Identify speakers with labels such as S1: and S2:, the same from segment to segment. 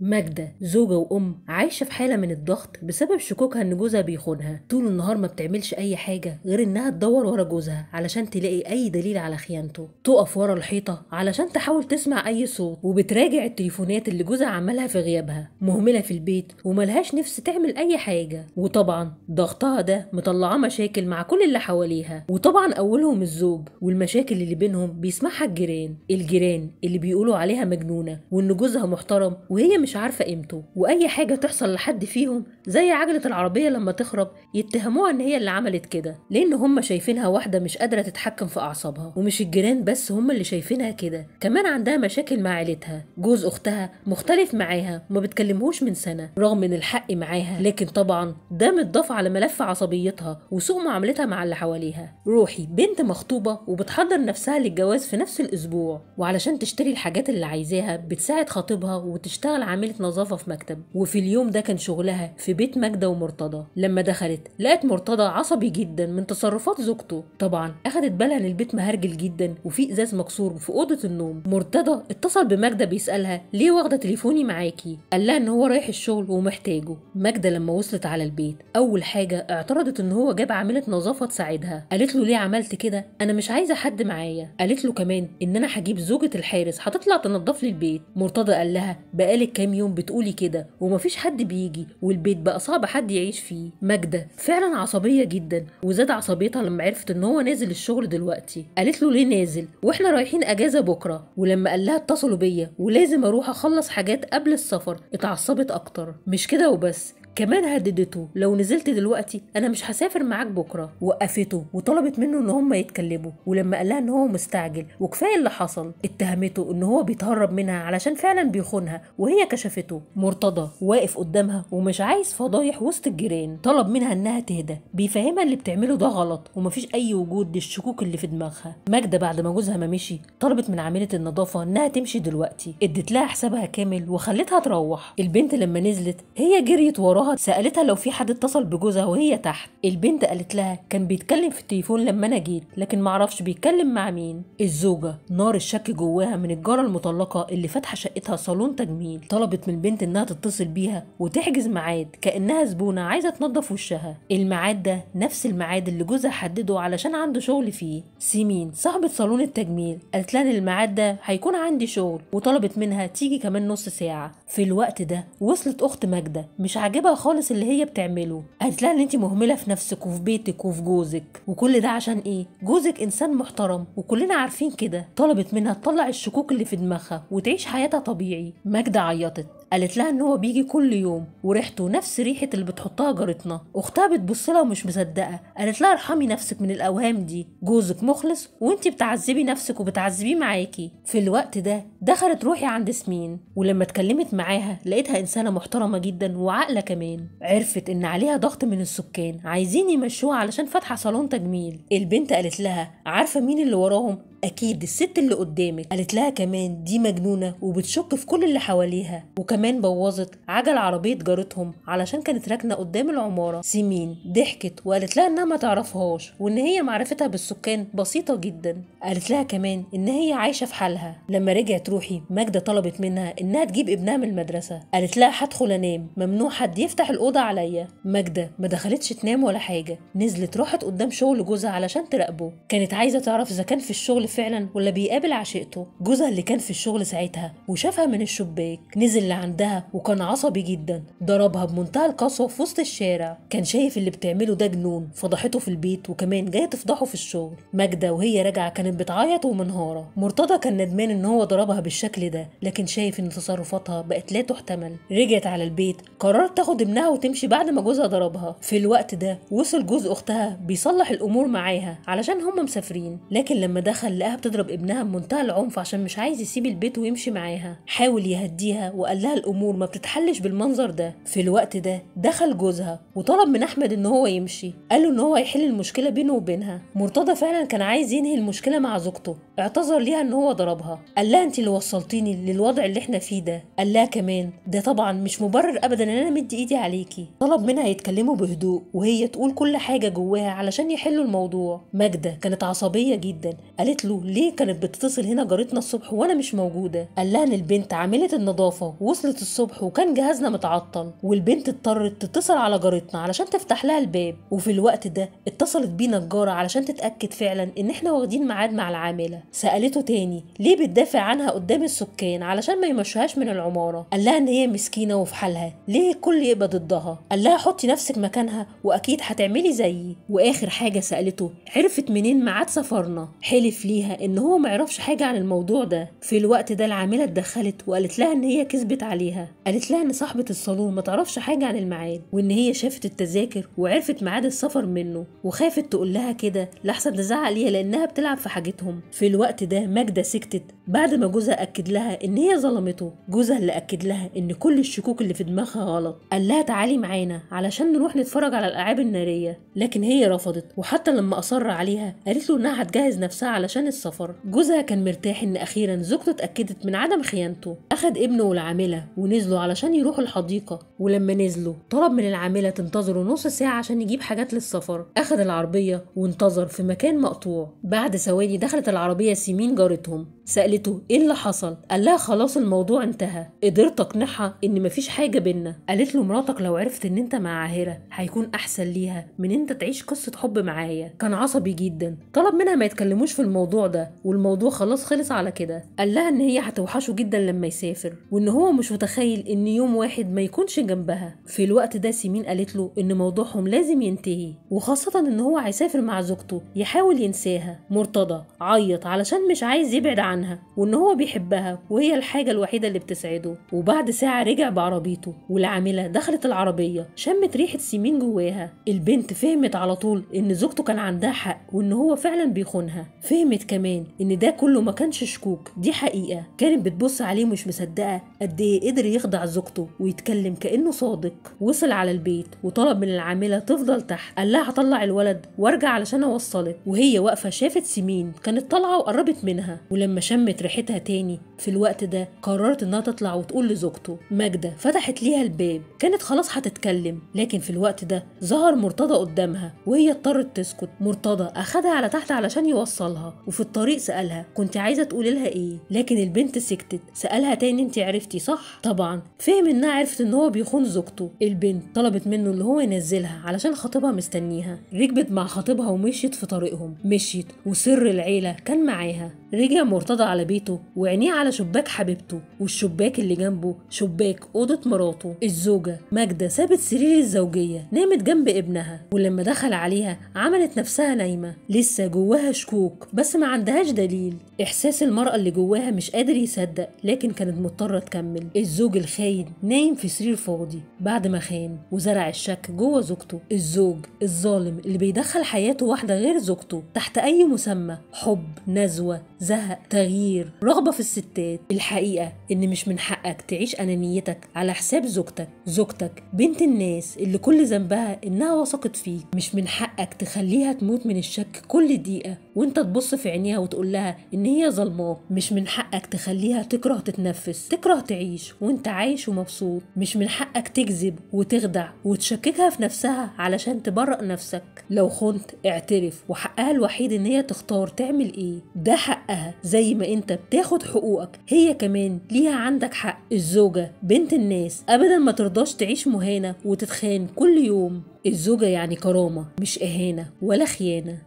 S1: ماجدة زوجة وأم عايشة في حالة من الضغط بسبب شكوكها إن جوزها بيخونها، طول النهار ما بتعملش أي حاجة غير إنها تدور ورا جوزها علشان تلاقي أي دليل على خيانته، تقف ورا الحيطة علشان تحاول تسمع أي صوت، وبتراجع التليفونات اللي جوزها عملها في غيابها، مهملة في البيت وملهاش نفس تعمل أي حاجة، وطبعًا ضغطها ده مطلعاه مشاكل مع كل اللي حواليها، وطبعًا أولهم الزوج، والمشاكل اللي بينهم بيسمعها الجيران، الجيران اللي بيقولوا عليها مجنونة وإن جوزها محترم وهي مش عارفة قيمته وأي حاجة تحصل لحد فيهم زي عجلة العربية لما تخرب يتهموها إن هي اللي عملت كده لأن هم شايفينها واحدة مش قادرة تتحكم في أعصابها ومش الجيران بس هم اللي شايفينها كده كمان عندها مشاكل مع عيلتها جوز أختها مختلف معاها وما بتكلمهوش من سنة رغم إن الحق معاها لكن طبعا ده متضاف على ملف عصبيتها وسوء معاملتها مع اللي حواليها روحي بنت مخطوبة وبتحضر نفسها للجواز في نفس الأسبوع وعلشان تشتري الحاجات اللي عايزاها بتساعد خطيبها وتشتغل عامله نظافه في مكتب وفي اليوم ده كان شغلها في بيت ماجده ومرتضى لما دخلت لقت مرتضى عصبي جدا من تصرفات زوجته طبعا اخدت بالها ان البيت مهرجل جدا وفي ازاز مكسور في اوضه النوم مرتضى اتصل بماجده بيسالها ليه واخده تليفوني معاكي قال لها ان هو رايح الشغل ومحتاجه ماجده لما وصلت على البيت اول حاجه اعترضت ان هو جاب عامله نظافه تساعدها قالت له ليه عملت كده انا مش عايزه حد معايا قالت له كمان ان انا هجيب زوجه الحارس هتطلع تنظف لي البيت مرتضى قال لها بقالك كام يوم بتقولي كده ومفيش حد بيجي والبيت بقى صعب حد يعيش فيه ماجده فعلا عصبيه جدا وزاد عصبيتها لما عرفت ان هو نازل الشغل دلوقتي قالت له ليه نازل واحنا رايحين اجازه بكره ولما قال لها اتصلوا بيا ولازم اروح اخلص حاجات قبل السفر اتعصبت اكتر مش كده وبس كمان هددته لو نزلت دلوقتي انا مش هسافر معاك بكره وقفته وطلبت منه ان هم يتكلموا ولما قال لها ان هو مستعجل وكفايه اللي حصل اتهمته ان هو بيتهرب منها علشان فعلا بيخونها وهي كشفته مرتضى واقف قدامها ومش عايز فضايح وسط الجيران طلب منها انها تهدى بيفهمها اللي بتعمله ده غلط ومفيش اي وجود للشكوك اللي في دماغها ماجده بعد ما جوزها ما مشي طلبت من عامله النظافه انها تمشي دلوقتي ادت لها حسابها كامل وخلتها تروح البنت لما نزلت هي جريت وراها باباها سالتها لو في حد اتصل بجوزها وهي تحت البنت قالت لها كان بيتكلم في التليفون لما انا جيت لكن معرفش بيتكلم مع مين الزوجه نار الشك جواها من الجاره المطلقه اللي فاتحه شقتها صالون تجميل طلبت من البنت انها تتصل بيها وتحجز ميعاد كانها زبونه عايزه تنظف وشها الميعاد ده نفس الميعاد اللي جوزها حدده علشان عنده شغل فيه سيمين صاحبه صالون التجميل قالت لها الميعاد ده هيكون عندي شغل وطلبت منها تيجي كمان نص ساعه في الوقت ده وصلت اخت ماجده مش عاجبها خالص اللي هي بتعمله قالت لها ان انت مهمله في نفسك وفي بيتك وفي جوزك وكل ده عشان ايه جوزك انسان محترم وكلنا عارفين كده طلبت منها تطلع الشكوك اللي في دماغها وتعيش حياتها طبيعي ماجدة عيطت قالت لها ان هو بيجي كل يوم وريحته نفس ريحه اللي بتحطها جارتنا اختها بتبص لها ومش مصدقه قالت لها ارحمي نفسك من الاوهام دي جوزك مخلص وانت بتعذبي نفسك وبتعذبيه معاكي في الوقت ده دخلت روحي عند سمين ولما اتكلمت معاها لقيتها انسانه محترمه جدا وعاقله كمان عرفت ان عليها ضغط من السكان عايزين يمشوها علشان فاتحه صالون تجميل البنت قالت لها عارفه مين اللي وراهم اكيد الست اللي قدامك قالت لها كمان دي مجنونه وبتشك في كل اللي حواليها وكان وكمان بوظت عجل عربية جارتهم علشان كانت راكنة قدام العمارة سيمين ضحكت وقالت لها إنها ما تعرفهاش وإن هي معرفتها بالسكان بسيطة جدا قالت لها كمان إن هي عايشة في حالها لما رجعت روحي ماجدة طلبت منها إنها تجيب ابنها من المدرسة قالت لها هدخل أنام ممنوع حد يفتح الأوضة عليا ماجدة ما دخلتش تنام ولا حاجة نزلت راحت قدام شغل جوزها علشان تراقبه كانت عايزة تعرف إذا كان في الشغل فعلا ولا بيقابل عشيقته جوزها اللي كان في الشغل ساعتها وشافها من الشباك نزل عندها وكان عصبي جدا ضربها بمنتهى القسوة في وسط الشارع كان شايف اللي بتعمله ده جنون فضحته في البيت وكمان جاية تفضحه في الشغل ماجدة وهي راجعة كانت بتعيط ومنهارة مرتضى كان ندمان ان هو ضربها بالشكل ده لكن شايف ان تصرفاتها بقت لا تحتمل رجعت على البيت قررت تاخد ابنها وتمشي بعد ما جوزها ضربها في الوقت ده وصل جوز اختها بيصلح الامور معاها علشان هم مسافرين لكن لما دخل لقاها بتضرب ابنها بمنتهى العنف عشان مش عايز يسيب البيت ويمشي معاها حاول يهديها وقال لها الأمور ما بتتحلش بالمنظر ده في الوقت ده دخل جوزها وطلب من أحمد إن هو يمشي قال له إن هو يحل المشكلة بينه وبينها مرتضى فعلا كان عايز ينهي المشكلة مع زوجته اعتذر ليها ان هو ضربها قال لها انت اللي وصلتيني للوضع اللي احنا فيه ده قال لها كمان ده طبعا مش مبرر ابدا ان انا مدي ايدي عليكي طلب منها يتكلموا بهدوء وهي تقول كل حاجه جواها علشان يحلوا الموضوع ماجده كانت عصبيه جدا قالت له ليه كانت بتتصل هنا جارتنا الصبح وانا مش موجوده قال لها ان البنت عملت النظافه وصلت الصبح وكان جهازنا متعطل والبنت اضطرت تتصل على جارتنا علشان تفتح لها الباب وفي الوقت ده اتصلت بينا الجاره علشان تتاكد فعلا ان احنا واخدين ميعاد مع العامله سالته تاني ليه بتدافع عنها قدام السكان علشان ما يمشوهاش من العماره قال لها ان هي مسكينه وفي حالها ليه الكل يبقى ضدها قال لها حطي نفسك مكانها واكيد هتعملي زيي واخر حاجه سالته عرفت منين ميعاد سفرنا حلف ليها ان هو ما يعرفش حاجه عن الموضوع ده في الوقت ده العامله اتدخلت وقالت لها ان هي كذبت عليها قالت لها ان صاحبه الصالون ما تعرفش حاجه عن الميعاد وان هي شافت التذاكر وعرفت ميعاد السفر منه وخافت تقول لها كده لحسن تزعق ليها لانها بتلعب في حاجتهم في الوقت ده ماجدة سكتت بعد ما جوزها أكد لها إن هي ظلمته جوزها اللي أكد لها إن كل الشكوك اللي في دماغها غلط قال لها تعالي معانا علشان نروح نتفرج على الألعاب النارية لكن هي رفضت وحتى لما أصر عليها قالت له إنها هتجهز نفسها علشان السفر جوزها كان مرتاح إن أخيرا زوجته اتأكدت من عدم خيانته أخد ابنه والعاملة ونزلوا علشان يروحوا الحديقة ولما نزلوا طلب من العاملة تنتظره نص ساعة عشان يجيب حاجات للسفر أخد العربية وانتظر في مكان مقطوع بعد ثواني دخلت العربية ياسمين جارتهم سألته إيه اللي حصل؟ قال لها خلاص الموضوع انتهى قدرت أقنعها إن مفيش حاجة بينا قالت له مراتك لو عرفت إن أنت مع عاهرة هيكون أحسن ليها من أنت تعيش قصة حب معايا كان عصبي جدا طلب منها ما يتكلموش في الموضوع ده والموضوع خلاص خلص على كده قال لها إن هي هتوحشه جدا لما يسافر وإن هو مش متخيل إن يوم واحد ما يكونش جنبها في الوقت ده سيمين قالت له إن موضوعهم لازم ينتهي وخاصة إن هو هيسافر مع زوجته يحاول ينساها مرتضى عيط علشان مش عايز يبعد عنها وان هو بيحبها وهي الحاجه الوحيده اللي بتسعده وبعد ساعه رجع بعربيته والعامله دخلت العربيه شمت ريحه سيمين جواها البنت فهمت على طول ان زوجته كان عندها حق وان هو فعلا بيخونها فهمت كمان ان ده كله ما كانش شكوك دي حقيقه كانت بتبص عليه مش مصدقه قد ايه قدر يخدع زوجته ويتكلم كانه صادق وصل على البيت وطلب من العامله تفضل تحت قال لها هطلع الولد وارجع علشان اوصلك وهي واقفه شافت سيمين كانت طالعه وقربت منها ولما شمت ريحتها تاني في الوقت ده قررت انها تطلع وتقول لزوجته ماجدة فتحت ليها الباب كانت خلاص هتتكلم لكن في الوقت ده ظهر مرتضى قدامها وهي اضطرت تسكت مرتضى اخدها على تحت علشان يوصلها وفي الطريق سالها كنت عايزه تقولي لها ايه لكن البنت سكتت سالها تاني انت عرفتي صح طبعا فهم انها عرفت ان هو بيخون زوجته البنت طلبت منه اللي هو ينزلها علشان خطيبها مستنيها ركبت مع خطيبها ومشيت في طريقهم مشيت وسر العيله كان معاها رجع مرتضى على بيته وعينيه على شباك حبيبته والشباك اللي جنبه شباك أوضة مراته الزوجة ماجدة سابت سرير الزوجية نامت جنب ابنها ولما دخل عليها عملت نفسها نايمة لسه جواها شكوك بس ما عندهاش دليل إحساس المرأة اللي جواها مش قادر يصدق لكن كانت مضطرة تكمل الزوج الخاين نايم في سرير فاضي بعد ما خان وزرع الشك جوه زوجته الزوج الظالم اللي بيدخل حياته واحدة غير زوجته تحت أي مسمى حب نزوة زهق تغيير رغبة في الستات الحقيقة إن مش من حقك تعيش أنانيتك على حساب زوجتك زوجتك بنت الناس اللي كل ذنبها إنها وثقت فيك مش من حقك تخليها تموت من الشك كل دقيقة وإنت تبص في عينيها وتقول لها إن هي ظلماك مش من حقك تخليها تكره تتنفس تكره تعيش وإنت عايش ومبسوط مش من حقك تكذب وتخدع وتشككها في نفسها علشان تبرأ نفسك لو خنت اعترف وحقها الوحيد إن هي تختار تعمل إيه ده حق حقها زي ما انت بتاخد حقوقك هي كمان ليها عندك حق الزوجة بنت الناس ابدا ما ترضاش تعيش مهانة وتتخان كل يوم الزوجة يعني كرامة مش إهانة ولا خيانة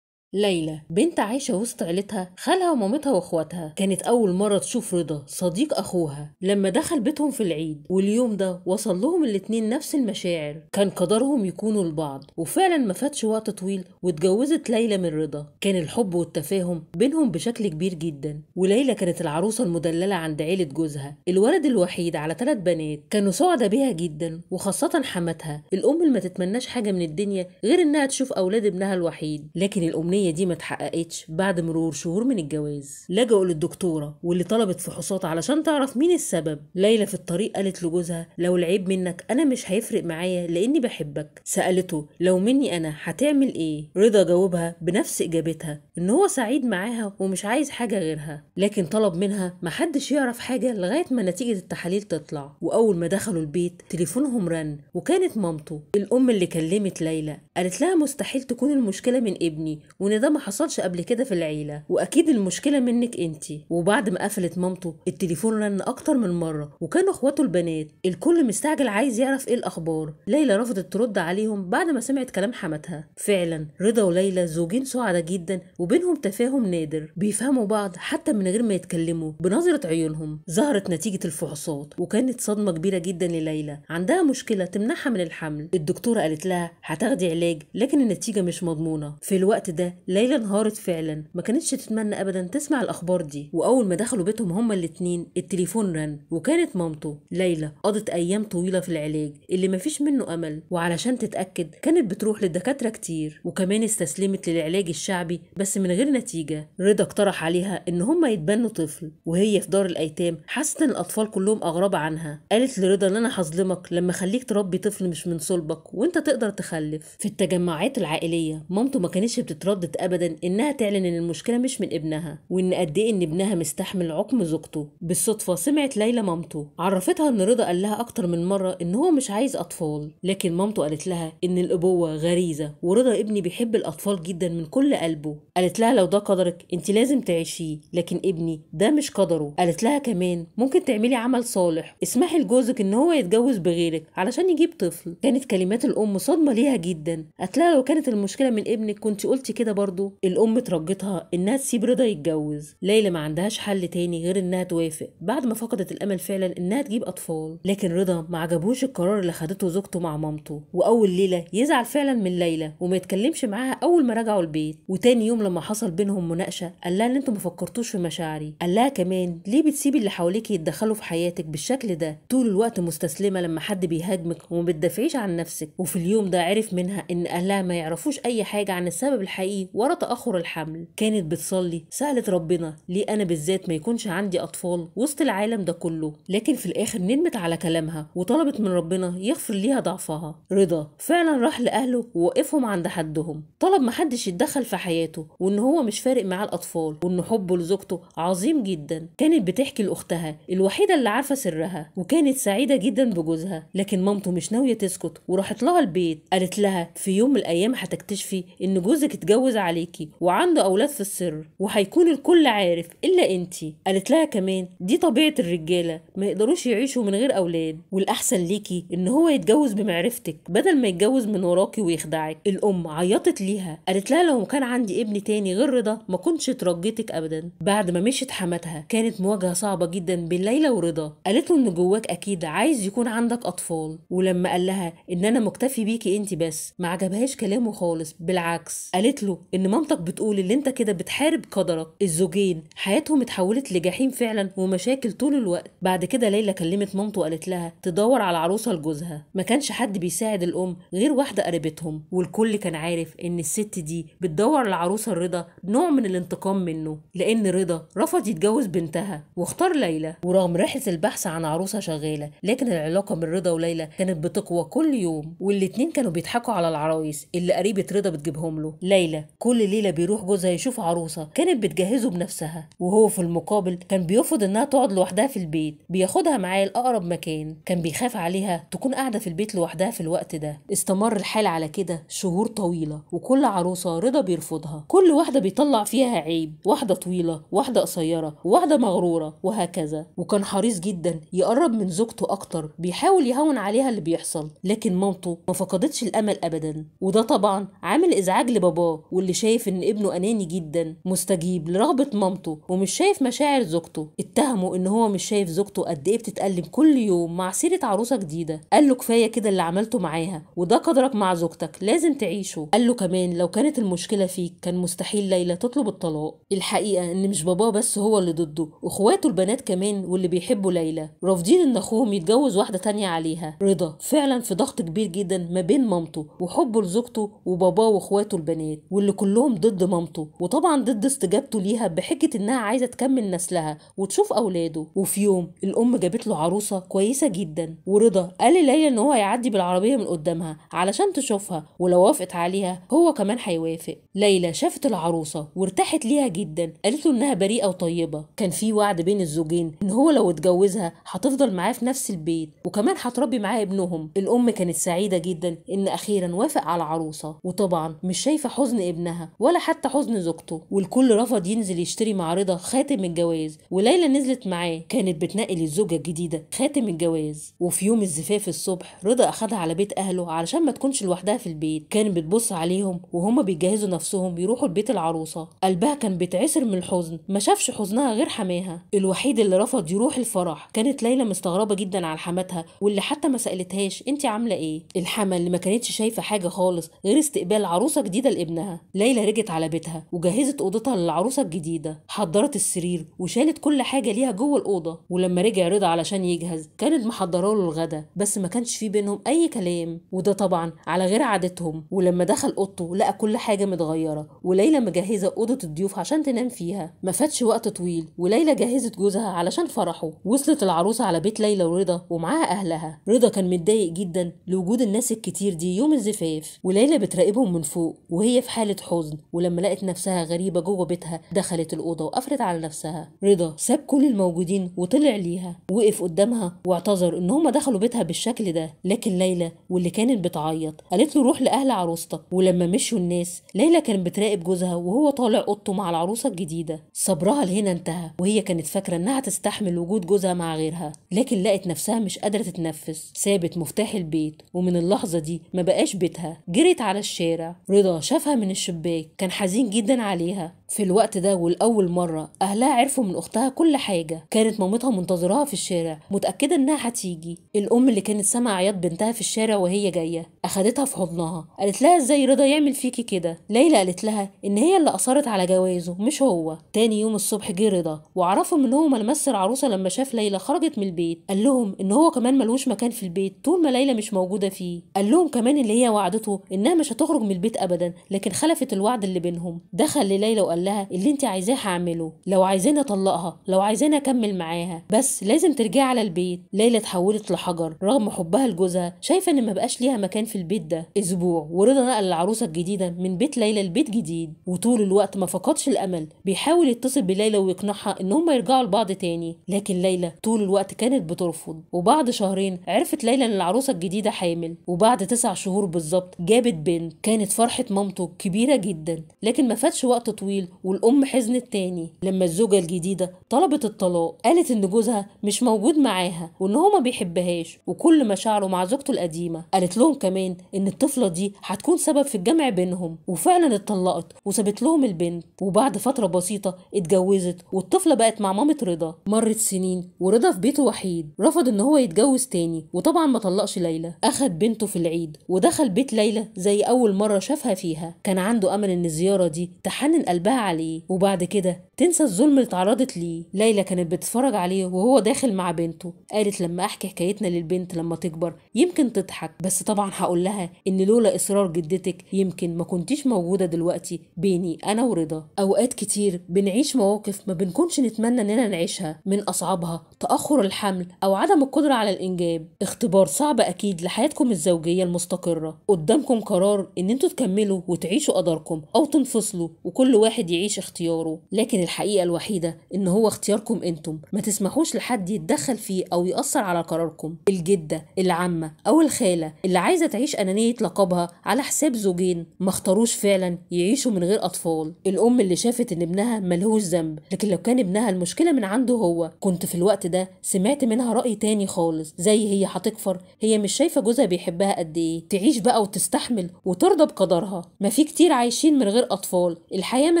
S1: ليلى بنت عايشة وسط عيلتها خالها ومامتها واخواتها كانت أول مرة تشوف رضا صديق أخوها لما دخل بيتهم في العيد واليوم ده وصل لهم الاتنين نفس المشاعر كان قدرهم يكونوا لبعض وفعلا ما فاتش وقت طويل واتجوزت ليلى من رضا كان الحب والتفاهم بينهم بشكل كبير جدا وليلى كانت العروسة المدللة عند عيلة جوزها الولد الوحيد على ثلاث بنات كانوا سعدة بيها جدا وخاصة حماتها الأم اللي ما تتمناش حاجة من الدنيا غير إنها تشوف أولاد ابنها الوحيد لكن الأمنية الحلمية دي ما اتحققتش بعد مرور شهور من الجواز لجأوا للدكتورة واللي طلبت فحوصات علشان تعرف مين السبب ليلى في الطريق قالت لجوزها لو العيب منك أنا مش هيفرق معايا لأني بحبك سألته لو مني أنا هتعمل إيه رضا جاوبها بنفس إجابتها إن هو سعيد معاها ومش عايز حاجة غيرها لكن طلب منها محدش يعرف حاجة لغاية ما نتيجة التحاليل تطلع وأول ما دخلوا البيت تليفونهم رن وكانت مامته الأم اللي كلمت ليلى قالت لها مستحيل تكون المشكلة من ابني وان ده ما حصلش قبل كده في العيله واكيد المشكله منك انت وبعد ما قفلت مامته التليفون رن اكتر من مره وكانوا اخواته البنات الكل مستعجل عايز يعرف ايه الاخبار ليلى رفضت ترد عليهم بعد ما سمعت كلام حماتها فعلا رضا وليلى زوجين سعداء جدا وبينهم تفاهم نادر بيفهموا بعض حتى من غير ما يتكلموا بنظره عيونهم ظهرت نتيجه الفحوصات وكانت صدمه كبيره جدا لليلى عندها مشكله تمنعها من الحمل الدكتوره قالت لها هتاخدي علاج لكن النتيجه مش مضمونه في الوقت ده ليلى انهارت فعلا ما كانتش تتمنى ابدا تسمع الاخبار دي واول ما دخلوا بيتهم هما الاتنين التليفون رن وكانت مامته ليلى قضت ايام طويله في العلاج اللي ما فيش منه امل وعلشان تتاكد كانت بتروح للدكاتره كتير وكمان استسلمت للعلاج الشعبي بس من غير نتيجه رضا اقترح عليها ان هما يتبنوا طفل وهي في دار الايتام حست ان الاطفال كلهم اغراب عنها قالت لرضا ان انا هظلمك لما اخليك تربي طفل مش من صلبك وانت تقدر تخلف في التجمعات العائليه مامته ما كانتش بتتردد قصرت أبدا إنها تعلن إن المشكلة مش من ابنها وإن قد إيه إن ابنها مستحمل عقم زوجته بالصدفة سمعت ليلى مامته عرفتها إن رضا قال لها أكتر من مرة إن هو مش عايز أطفال لكن مامته قالت لها إن الأبوة غريزة ورضا ابني بيحب الأطفال جدا من كل قلبه قالت لها لو ده قدرك انت لازم تعيشيه لكن ابني ده مش قدره قالت لها كمان ممكن تعملي عمل صالح اسمحي لجوزك ان هو يتجوز بغيرك علشان يجيب طفل كانت كلمات الام صدمه ليها جدا قالت لها لو كانت المشكله من ابنك كنت قلتي كده برضه الام ترجتها انها تسيب رضا يتجوز ليلى ما عندهاش حل تاني غير انها توافق بعد ما فقدت الامل فعلا انها تجيب اطفال لكن رضا ما عجبوش القرار اللي خدته زوجته مع مامته واول ليله يزعل فعلا من ليلى وما يتكلمش معاها اول ما رجعوا البيت وتاني يوم لما حصل بينهم مناقشه قال لها ان انتوا ما فكرتوش في مشاعري قال لها كمان ليه بتسيبي اللي حواليك يتدخلوا في حياتك بالشكل ده طول الوقت مستسلمه لما حد بيهاجمك وما بتدافعيش عن نفسك وفي اليوم ده عرف منها ان اهلها ما يعرفوش اي حاجه عن السبب الحقيقي ورا تاخر الحمل كانت بتصلي سالت ربنا ليه انا بالذات ما يكونش عندي اطفال وسط العالم ده كله لكن في الاخر ندمت على كلامها وطلبت من ربنا يغفر ليها ضعفها رضا فعلا راح لاهله ووقفهم عند حدهم طلب محدش يتدخل في حياته وان هو مش فارق معاه الاطفال وان حبه لزوجته عظيم جدا كانت بتحكي لاختها الوحيده اللي عارفه سرها وكانت سعيده جدا بجوزها لكن مامته مش ناويه تسكت وراحت لها البيت قالت لها في يوم من الايام هتكتشفي ان جوزك اتجوز عليكي وعنده اولاد في السر وهيكون الكل عارف الا انتي قالت لها كمان دي طبيعه الرجاله ما يقدروش يعيشوا من غير اولاد والاحسن ليكي ان هو يتجوز بمعرفتك بدل ما يتجوز من وراكي ويخدعك الام عيطت ليها قالت لها لو كان عندي ابن تاني غير رضا ما كنتش ترجتك ابدا بعد ما مشيت حماتها كانت مواجهه صعبه جدا بين ليلى ورضا قالت له ان جواك اكيد عايز يكون عندك اطفال ولما قال لها ان انا مكتفي بيكي انت بس ما عجبهاش كلامه خالص بالعكس قالت له ان مامتك بتقول ان انت كده بتحارب قدرك الزوجين حياتهم اتحولت لجحيم فعلا ومشاكل طول الوقت بعد كده ليلى كلمت مامته وقالت لها تدور على عروسه لجوزها ما كانش حد بيساعد الام غير واحده قريبتهم والكل كان عارف ان الست دي بتدور على عروسه الرضا نوع من الانتقام منه لأن رضا رفض يتجوز بنتها واختار ليلى ورغم رحلة البحث عن عروسة شغالة لكن العلاقة من رضا وليلى كانت بتقوى كل يوم والاتنين كانوا بيضحكوا على العرايس اللي قريبة رضا بتجيبهم له ليلى كل ليلة بيروح جوزها يشوف عروسة كانت بتجهزه بنفسها وهو في المقابل كان بيرفض انها تقعد لوحدها في البيت بياخدها معاه لأقرب مكان كان بيخاف عليها تكون قاعدة في البيت لوحدها في الوقت ده استمر الحال على كده شهور طويلة وكل عروسة رضا بيرفضها كل كل واحدة بيطلع فيها عيب واحدة طويلة واحدة قصيرة واحدة مغرورة وهكذا وكان حريص جدا يقرب من زوجته أكتر بيحاول يهون عليها اللي بيحصل لكن مامته ما فقدتش الأمل أبدا وده طبعا عامل إزعاج لباباه واللي شايف إن ابنه أناني جدا مستجيب لرغبة مامته ومش شايف مشاعر زوجته اتهمه إن هو مش شايف زوجته قد إيه بتتألم كل يوم مع سيرة عروسة جديدة قال له كفاية كده اللي عملته معاها وده قدرك مع زوجتك لازم تعيشه قال له كمان لو كانت المشكلة فيك كان مستحيل ليلى تطلب الطلاق الحقيقة إن مش باباه بس هو اللي ضده وإخواته البنات كمان واللي بيحبوا ليلى رافضين إن أخوهم يتجوز واحدة تانية عليها رضا فعلا في ضغط كبير جدا ما بين مامته وحبه لزوجته وباباه وإخواته البنات واللي كلهم ضد مامته وطبعا ضد استجابته ليها بحجة إنها عايزة تكمل نسلها وتشوف أولاده وفي يوم الأم جابت له عروسة كويسة جدا ورضا قال ليلى إن هو هيعدي بالعربية من قدامها علشان تشوفها ولو وافقت عليها هو كمان هيوافق ليلى شافت شافت العروسة وارتاحت ليها جدا قالت له إنها بريئة وطيبة كان في وعد بين الزوجين إن هو لو اتجوزها هتفضل معاه في نفس البيت وكمان هتربي معاه ابنهم الأم كانت سعيدة جدا إن أخيرا وافق على العروسة وطبعا مش شايفة حزن ابنها ولا حتى حزن زوجته والكل رفض ينزل يشتري مع رضا خاتم الجواز وليلى نزلت معاه كانت بتنقي للزوجة الجديدة خاتم الجواز وفي يوم الزفاف الصبح رضا أخدها على بيت أهله علشان ما تكونش لوحدها في البيت كانت بتبص عليهم وهما بيجهزوا نفسهم يروحوا بيت العروسة قلبها كان بيتعسر من الحزن ما شافش حزنها غير حماها الوحيد اللي رفض يروح الفرح كانت ليلى مستغربة جدا على حماتها واللي حتى ما سألتهاش انت عاملة ايه الحما اللي ما كانتش شايفة حاجة خالص غير استقبال عروسة جديدة لابنها ليلى رجت على بيتها وجهزت أوضتها للعروسة الجديدة حضرت السرير وشالت كل حاجة ليها جوه الأوضة ولما رجع رضا علشان يجهز كانت محضرة له الغدا بس ما كانش في بينهم أي كلام وده طبعا على غير عادتهم ولما دخل أوضته لقى كل حاجة متغيرة ولا وليلى مجهزة أوضة الضيوف عشان تنام فيها ما فاتش وقت طويل وليلى جهزت جوزها علشان فرحه وصلت العروسة على بيت ليلى ورضا ومعاها أهلها رضا كان متضايق جدا لوجود الناس الكتير دي يوم الزفاف وليلى بتراقبهم من فوق وهي في حالة حزن ولما لقت نفسها غريبة جوه بيتها دخلت الأوضة وقفلت على نفسها رضا ساب كل الموجودين وطلع ليها وقف قدامها واعتذر إن هما دخلوا بيتها بالشكل ده لكن ليلى واللي كانت بتعيط قالت له روح لأهل عروستك ولما مشوا الناس ليلى كانت بتراقب جوزها وهو طالع اوضته مع العروسه الجديده صبرها لهنا انتهى وهي كانت فاكره انها تستحمل وجود جوزها مع غيرها لكن لقت نفسها مش قادره تتنفس سابت مفتاح البيت ومن اللحظه دي ما بقاش بيتها جريت على الشارع رضا شافها من الشباك كان حزين جدا عليها في الوقت ده والأول مرة أهلها عرفوا من أختها كل حاجة كانت مامتها منتظراها في الشارع متأكدة إنها هتيجي الأم اللي كانت سامعة عياط بنتها في الشارع وهي جاية أخدتها في حضنها قالت لها إزاي رضا يعمل فيكي كده ليلى قالت لها إن هي اللي أصرت على جوازه مش هو تاني يوم الصبح جه رضا وعرفوا إن هو ملمس العروسة لما شاف ليلى خرجت من البيت قال لهم إن هو كمان ملوش مكان في البيت طول ما ليلى مش موجودة فيه قال لهم كمان اللي هي وعدته إنها مش هتخرج من البيت أبدا لكن خلفت الوعد اللي بينهم دخل لليلى وقال هقول لها اللي انت عايزاه هعمله لو عايزاني اطلقها لو عايزاني اكمل معاها بس لازم ترجعي على البيت ليلى اتحولت لحجر رغم حبها لجوزها شايفه ان ما بقاش ليها مكان في البيت ده اسبوع ورضا نقل العروسه الجديده من بيت ليلى لبيت جديد وطول الوقت ما فقدش الامل بيحاول يتصل بليلى ويقنعها ان هما يرجعوا لبعض تاني لكن ليلى طول الوقت كانت بترفض وبعد شهرين عرفت ليلى ان العروسه الجديده حامل وبعد تسع شهور بالظبط جابت بنت كانت فرحه مامته كبيره جدا لكن ما فاتش وقت طويل والأم حزنت تاني لما الزوجة الجديدة طلبت الطلاق قالت إن جوزها مش موجود معاها وإن هو ما بيحبهاش وكل مشاعره مع زوجته القديمة قالت لهم كمان إن الطفلة دي هتكون سبب في الجمع بينهم وفعلا اتطلقت وسابت لهم البنت وبعد فترة بسيطة اتجوزت والطفلة بقت مع مامة رضا مرت سنين ورضا في بيته وحيد رفض إن هو يتجوز تاني وطبعا ما طلقش ليلى أخد بنته في العيد ودخل بيت ليلى زي أول مرة شافها فيها كان عنده أمل إن الزيارة دي تحنن قلبها عليه وبعد كده تنسى الظلم اللي اتعرضت ليه ليلى كانت بتتفرج عليه وهو داخل مع بنته قالت لما احكي حكايتنا للبنت لما تكبر يمكن تضحك بس طبعا هقول لها ان لولا اصرار جدتك يمكن ما كنتيش موجوده دلوقتي بيني انا ورضا اوقات كتير بنعيش مواقف ما بنكونش نتمنى اننا نعيشها من اصعبها تاخر الحمل او عدم القدره على الانجاب اختبار صعب اكيد لحياتكم الزوجيه المستقره قدامكم قرار ان انتوا تكملوا وتعيشوا قدركم او تنفصلوا وكل واحد يعيش اختياره لكن الحقيقة الوحيدة إن هو اختياركم أنتم ما تسمحوش لحد يتدخل فيه أو يأثر على قراركم الجدة العمة أو الخالة اللي عايزة تعيش أنانية لقبها على حساب زوجين ما اختاروش فعلا يعيشوا من غير أطفال الأم اللي شافت إن ابنها ملهوش ذنب لكن لو كان ابنها المشكلة من عنده هو كنت في الوقت ده سمعت منها رأي تاني خالص زي هي هتكفر هي مش شايفة جوزها بيحبها قد إيه تعيش بقى وتستحمل وترضى بقدرها ما في كتير عايشين من غير أطفال الحياة ما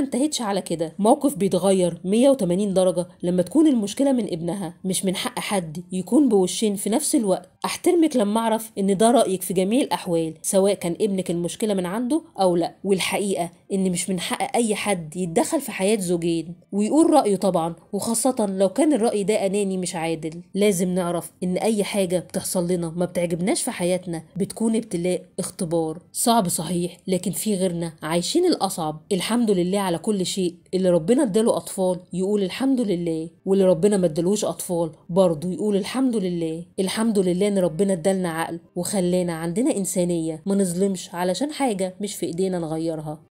S1: انتهتش على كده موقف بيتغير 180 درجة لما تكون المشكلة من ابنها مش من حق حد يكون بوشين في نفس الوقت احترمك لما اعرف ان ده رأيك في جميع الاحوال سواء كان ابنك المشكلة من عنده او لا والحقيقة ان مش من حق اي حد يتدخل في حياة زوجين ويقول رأيه طبعا وخاصة لو كان الرأي ده اناني مش عادل لازم نعرف ان اي حاجة بتحصل لنا ما بتعجبناش في حياتنا بتكون ابتلاء اختبار صعب صحيح لكن في غيرنا عايشين الاصعب الحمد لله على كل شيء اللي ربنا اداله أطفال يقول الحمد لله واللي ربنا ما ادالوش أطفال برضه يقول الحمد لله الحمد لله إن ربنا ادالنا عقل وخلانا عندنا إنسانية ما نظلمش علشان حاجة مش في إيدينا نغيرها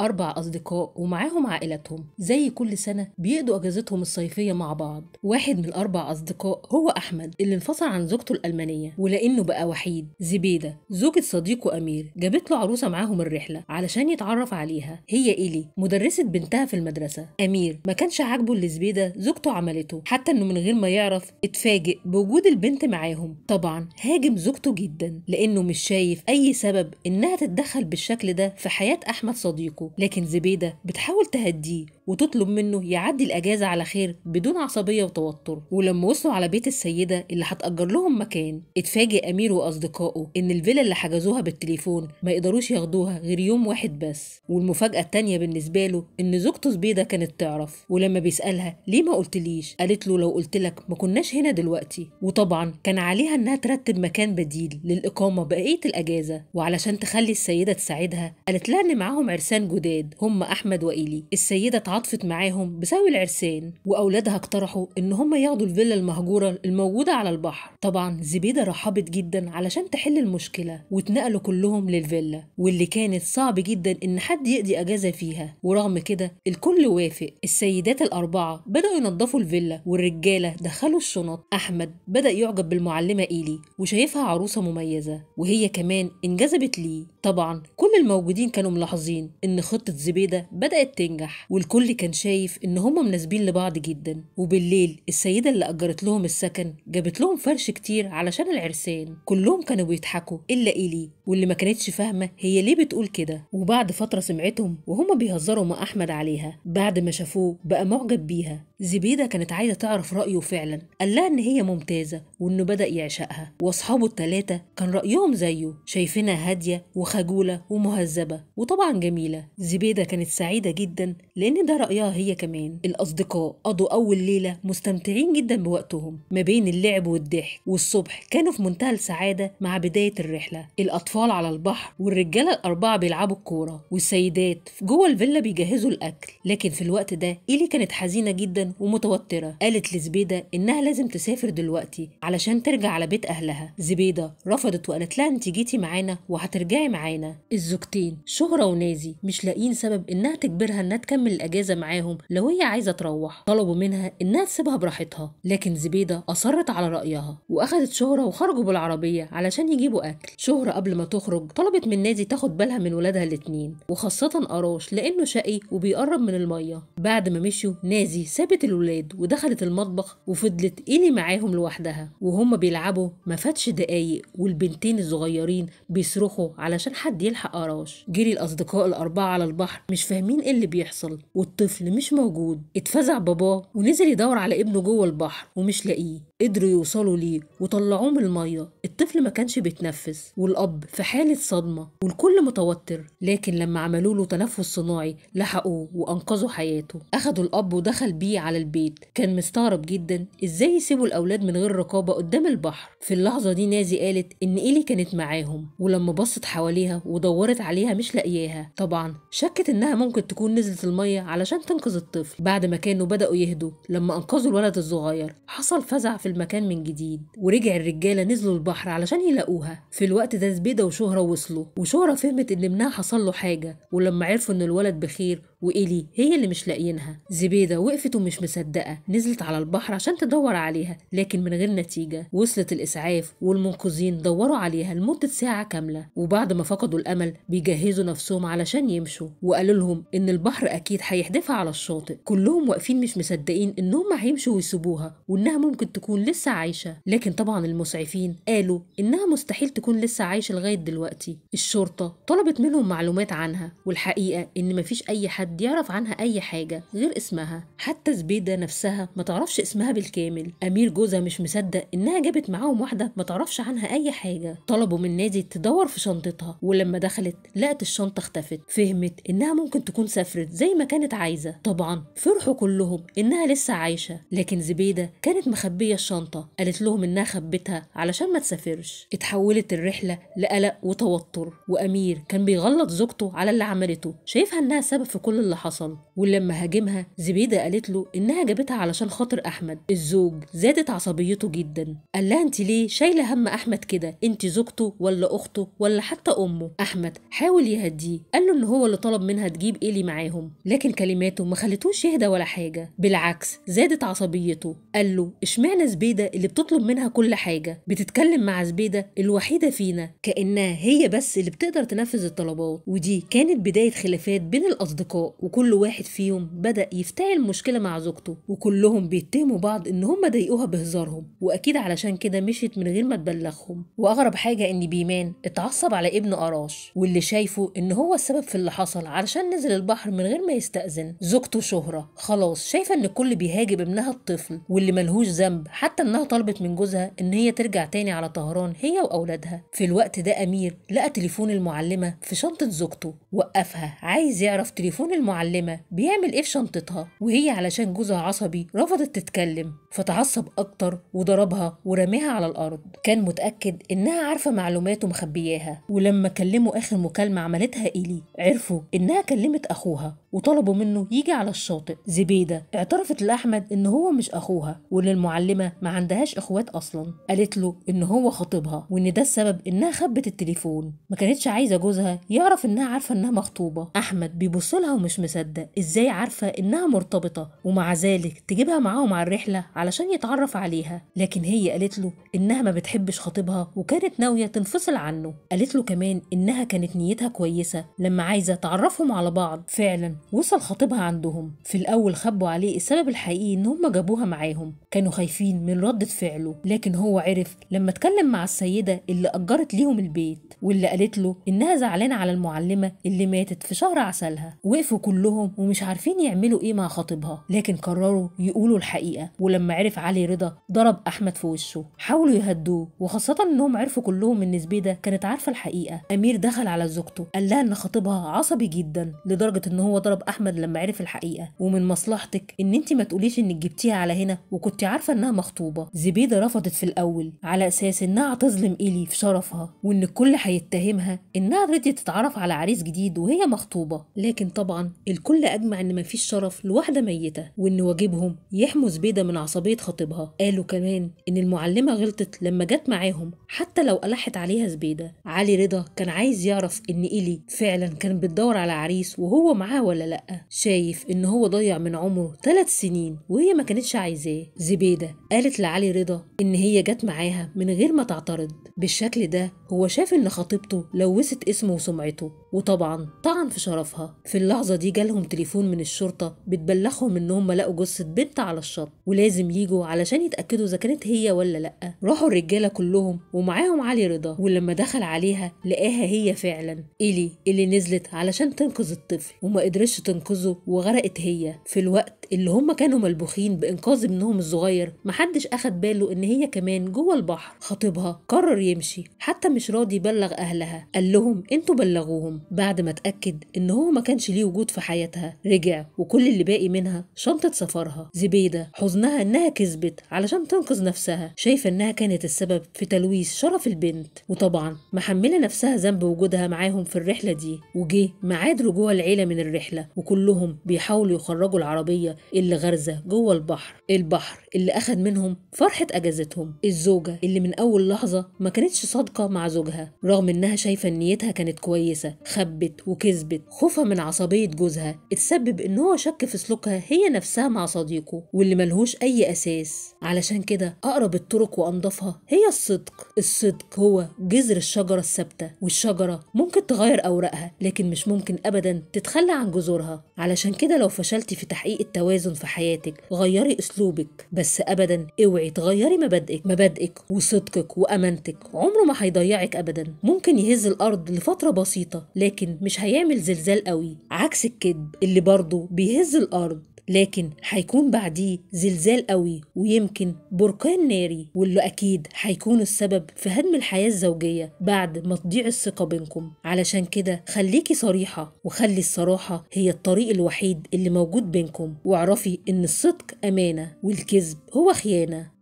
S1: أربع أصدقاء ومعاهم عائلتهم زي كل سنة بيقضوا أجازتهم الصيفية مع بعض واحد من الأربع أصدقاء هو أحمد اللي انفصل عن زوجته الألمانية ولأنه بقى وحيد زبيدة زوجة صديقه أمير جابت له عروسة معاهم الرحلة علشان يتعرف عليها هي إيلي مدرسة بنتها في المدرسة أمير ما كانش عاجبه اللي زبيدة زوجته عملته حتى إنه من غير ما يعرف اتفاجئ بوجود البنت معاهم طبعا هاجم زوجته جدا لأنه مش شايف أي سبب إنها تتدخل بالشكل ده في حياة أحمد صديقه لكن زبيدة بتحاول تهديه وتطلب منه يعدي الأجازة على خير بدون عصبية وتوتر ولما وصلوا على بيت السيدة اللي هتأجر لهم مكان اتفاجئ أمير وأصدقائه إن الفيلا اللي حجزوها بالتليفون ما يقدروش ياخدوها غير يوم واحد بس والمفاجأة التانية بالنسبة له إن زوجته سبيدة كانت تعرف ولما بيسألها ليه ما قلتليش قالت له لو قلتلك ما كناش هنا دلوقتي وطبعا كان عليها إنها ترتب مكان بديل للإقامة بقية الأجازة وعلشان تخلي السيدة تساعدها قالت لها إن معاهم عرسان جداد هم أحمد وإيلي السيدة تعاطفت معاهم بسبب العرسان وأولادها اقترحوا إن هم ياخدوا الفيلا المهجورة الموجودة على البحر طبعا زبيدة رحبت جدا علشان تحل المشكلة واتنقلوا كلهم للفيلا واللي كانت صعب جدا إن حد يقضي أجازة فيها ورغم كده الكل وافق السيدات الأربعة بدأوا ينظفوا الفيلا والرجالة دخلوا الشنط أحمد بدأ يعجب بالمعلمة إيلي وشايفها عروسة مميزة وهي كمان انجذبت ليه طبعا كل الموجودين كانوا ملاحظين إن خطة زبيدة بدأت تنجح والكل اللي كان شايف إن هما مناسبين لبعض جدا وبالليل السيدة اللي أجرت لهم السكن جابت لهم فرش كتير علشان العرسان كلهم كانوا بيضحكوا إلا إيلي واللي ما كانتش فاهمة هي ليه بتقول كده وبعد فترة سمعتهم وهما بيهزروا مع أحمد عليها بعد ما شافوه بقى معجب بيها زبيدة كانت عايزة تعرف رأيه فعلا قال لها إن هي ممتازة وإنه بدأ يعشقها وأصحابه التلاتة كان رأيهم زيه شايفينها هادية وخجولة ومهذبة وطبعا جميلة زبيدة كانت سعيدة جدا لأن ده رأيها هي كمان الأصدقاء قضوا أول ليلة مستمتعين جدا بوقتهم ما بين اللعب والضحك والصبح كانوا في منتهى السعادة مع بداية الرحلة الأطفال على البحر والرجالة الأربعة بيلعبوا الكورة والسيدات جوه الفيلا بيجهزوا الأكل لكن في الوقت ده إيلي كانت حزينة جدا ومتوترة قالت لزبيدة إنها لازم تسافر دلوقتي علشان ترجع على بيت أهلها زبيدة رفضت وقالت لها أنت جيتي معانا وهترجعي معانا الزوجتين شهرة ونازي مش لاقيين سبب إنها تجبرها إنها تكمل الأجازة معاهم لو هي عايزة تروح طلبوا منها إنها تسيبها براحتها لكن زبيدة أصرت على رأيها وأخدت شهرة وخرجوا بالعربية علشان يجيبوا أكل شهرة قبل ما تخرج طلبت من نازي تاخد بالها من ولادها الاتنين وخاصة أراش لأنه شقي وبيقرب من المية بعد ما مشوا نازي سابت سابت الولاد ودخلت المطبخ وفضلت إلي معاهم لوحدها وهم بيلعبوا ما فاتش دقايق والبنتين الصغيرين بيصرخوا علشان حد يلحق قراش جري الأصدقاء الأربعة على البحر مش فاهمين إيه اللي بيحصل والطفل مش موجود اتفزع باباه ونزل يدور على ابنه جوه البحر ومش لاقيه قدروا يوصلوا ليه وطلعوه من الميه الطفل ما كانش بيتنفس والاب في حاله صدمه والكل متوتر لكن لما عملوا له تنفس صناعي لحقوه وانقذوا حياته اخدوا الاب ودخل بيه على البيت كان مستغرب جدا ازاي يسيبوا الاولاد من غير رقابه قدام البحر في اللحظه دي نازي قالت ان ايلي كانت معاهم ولما بصت حواليها ودورت عليها مش لاقياها طبعا شكت انها ممكن تكون نزلت الميه علشان تنقذ الطفل بعد ما كانوا بداوا يهدوا لما انقذوا الولد الصغير حصل فزع في في المكان من جديد ورجع الرجالة نزلوا البحر علشان يلاقوها في الوقت ده زبيدة وشهرة وصلوا وشهرة فهمت إن ابنها حصل له حاجة ولما عرفوا إن الولد بخير وإيلي هي اللي مش لاقيينها زبيدة وقفت ومش مصدقة نزلت على البحر عشان تدور عليها لكن من غير نتيجة وصلت الإسعاف والمنقذين دوروا عليها لمدة ساعة كاملة وبعد ما فقدوا الأمل بيجهزوا نفسهم علشان يمشوا وقالوا لهم إن البحر أكيد هيحدفها على الشاطئ كلهم واقفين مش مصدقين إنهم هيمشوا ويسيبوها وإنها ممكن تكون لسه عايشة لكن طبعا المسعفين قالوا إنها مستحيل تكون لسه عايشة لغاية دلوقتي الشرطة طلبت منهم معلومات عنها والحقيقة إن مفيش أي حد حد يعرف عنها أي حاجة غير اسمها حتى زبيدة نفسها ما تعرفش اسمها بالكامل أمير جوزها مش مصدق إنها جابت معاهم واحدة ما تعرفش عنها أي حاجة طلبوا من نادي تدور في شنطتها ولما دخلت لقت الشنطة اختفت فهمت إنها ممكن تكون سافرت زي ما كانت عايزة طبعا فرحوا كلهم إنها لسه عايشة لكن زبيدة كانت مخبية الشنطة قالت لهم إنها خبتها علشان ما تسافرش اتحولت الرحلة لقلق وتوتر وأمير كان بيغلط زوجته على اللي عملته شايفها إنها سبب في كل كل اللي حصل ولما هاجمها زبيدة قالت له إنها جابتها علشان خاطر أحمد الزوج زادت عصبيته جدا قال لها أنت ليه شايلة هم أحمد كده أنت زوجته ولا أخته ولا حتى أمه أحمد حاول يهديه قال له إن هو اللي طلب منها تجيب إيلي معاهم لكن كلماته ما خلتوش يهدى ولا حاجة بالعكس زادت عصبيته قال له إشمعنى زبيدة اللي بتطلب منها كل حاجة بتتكلم مع زبيدة الوحيدة فينا كأنها هي بس اللي بتقدر تنفذ الطلبات ودي كانت بداية خلافات بين الأصدقاء وكل واحد فيهم بدأ يفتعل مشكلة مع زوجته وكلهم بيتهموا بعض إن هم ضايقوها بهزارهم وأكيد علشان كده مشيت من غير ما تبلغهم وأغرب حاجة إن بيمان اتعصب على ابن قراش واللي شايفه إن هو السبب في اللي حصل علشان نزل البحر من غير ما يستأذن زوجته شهرة خلاص شايفة إن الكل بيهاجم ابنها الطفل واللي ملهوش ذنب حتى إنها طلبت من جوزها إن هي ترجع تاني على طهران هي وأولادها في الوقت ده أمير لقى تليفون المعلمة في شنطة زوجته وقفها عايز يعرف تليفون المعلمة بيعمل إيه في شنطتها وهي علشان جوزها عصبي رفضت تتكلم فتعصب أكتر وضربها ورماها على الأرض كان متأكد إنها عارفة معلوماته مخبياها ولما كلمه آخر مكالمة عملتها إيلي عرفوا إنها كلمت أخوها وطلبوا منه يجي على الشاطئ زبيدة اعترفت لأحمد إن هو مش أخوها وإن المعلمة ما عندهاش إخوات أصلا قالت له إن هو خطيبها وإن ده السبب إنها خبت التليفون ما كانتش عايزة جوزها يعرف إنها عارفة إنها مخطوبة أحمد بيبص لها ومش مصدق إزاي عارفة إنها مرتبطة ومع ذلك تجيبها معاهم على الرحلة علشان يتعرف عليها لكن هي قالت له إنها ما بتحبش خطيبها وكانت ناوية تنفصل عنه قالت له كمان إنها كانت نيتها كويسة لما عايزة تعرفهم على بعض فعلا وصل خطيبها عندهم في الأول خبوا عليه السبب الحقيقي إن هم جابوها معاهم كانوا خايفين من ردة فعله لكن هو عرف لما اتكلم مع السيدة اللي أجرت ليهم البيت واللي قالت له إنها زعلانة على المعلمة اللي ماتت في شهر عسلها وقفوا كلهم ومش عارفين يعملوا إيه مع خطيبها لكن قرروا يقولوا الحقيقة ولما عرف علي رضا ضرب أحمد في وشه حاولوا يهدوه وخاصة إنهم عرفوا كلهم إن زبيدة كانت عارفة الحقيقة أمير دخل على زوجته قال لها إن خطيبها عصبي جدا لدرجة إن هو ضرب احمد لما عرف الحقيقه ومن مصلحتك ان انت ما تقوليش انك جبتيها على هنا وكنت عارفه انها مخطوبه زبيده رفضت في الاول على اساس انها هتظلم ايلي في شرفها وان الكل هيتهمها انها رضيت تتعرف على عريس جديد وهي مخطوبه لكن طبعا الكل اجمع ان مفيش شرف لواحده ميته وان واجبهم يحموا زبيده من عصبيه خطيبها قالوا كمان ان المعلمه غلطت لما جت معاهم حتى لو الحت عليها زبيده علي رضا كان عايز يعرف ان ايلي فعلا كان بتدور على عريس وهو معاه ولا لأ شايف إن هو ضيع من عمره ثلاث سنين وهي ما كانتش عايزاه زبيدة قالت لعلي رضا إن هي جت معاها من غير ما تعترض بالشكل ده هو شاف إن خطيبته لوثت اسمه وسمعته وطبعا طعن في شرفها في اللحظة دي جالهم تليفون من الشرطة بتبلغهم إن هم لقوا جثة بنت على الشط ولازم يجوا علشان يتأكدوا إذا كانت هي ولا لأ راحوا الرجالة كلهم ومعاهم علي رضا ولما دخل عليها لقاها هي فعلا إلي اللي نزلت علشان تنقذ الطفل وما قدرتش تنقذه وغرقت هي في الوقت اللي هم كانوا ملبوخين بإنقاذ ابنهم الصغير محدش أخد باله إن هي كمان جوه البحر خطيبها قرر يمشي حتى مش راضي يبلغ أهلها قال لهم انتوا بلغوهم بعد ما اتأكد إن هو ما كانش ليه وجود في حياتها رجع وكل اللي باقي منها شنطة سفرها زبيدة حزنها إنها كذبت علشان تنقذ نفسها شايفة إنها كانت السبب في تلويث شرف البنت وطبعا محملة نفسها ذنب وجودها معاهم في الرحلة دي وجه ميعاد رجوع العيلة من الرحلة وكلهم بيحاولوا يخرجوا العربية اللي غارزة جوه البحر البحر اللي أخد منهم فرحة أجازتهم الزوجة اللي من أول لحظة ما كانتش صادقة مع زوجها رغم إنها شايفة إن نيتها كانت كويسة خبت وكذبت خوفها من عصبية جوزها اتسبب إن هو شك في سلوكها هي نفسها مع صديقه واللي ملهوش أي أساس علشان كده أقرب الطرق وأنضفها هي الصدق الصدق هو جذر الشجرة الثابتة والشجرة ممكن تغير أوراقها لكن مش ممكن أبدا تتخلى عن جذورها علشان كده لو فشلتي في تحقيق التوازن في حياتك غيري أسلوبك بس بس ابدا اوعي تغيري مبادئك مبادئك وصدقك وامانتك عمره ما هيضيعك ابدا ممكن يهز الارض لفتره بسيطه لكن مش هيعمل زلزال قوي عكس الكذب اللي برضه بيهز الارض لكن هيكون بعديه زلزال قوي ويمكن بركان ناري واللي أكيد هيكون السبب في هدم الحياة الزوجية بعد ما تضيع الثقة بينكم علشان كده خليكي صريحة وخلي الصراحة هي الطريق الوحيد اللي موجود بينكم واعرفي إن الصدق أمانة والكذب هو خيانة